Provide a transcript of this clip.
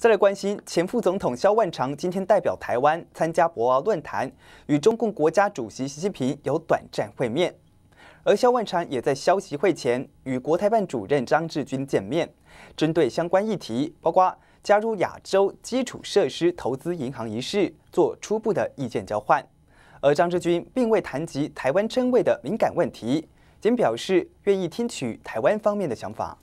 再来关心前副总统肖万长今天代表台湾参加博鳌论坛，与中共国家主席习近平有短暂会面。而肖万长也在消息会前与国台办主任张志军见面，针对相关议题，包括加入亚洲基础设施投资银行一事，做初步的意见交换。而张志军并未谈及台湾称谓的敏感问题，仅表示愿意听取台湾方面的想法。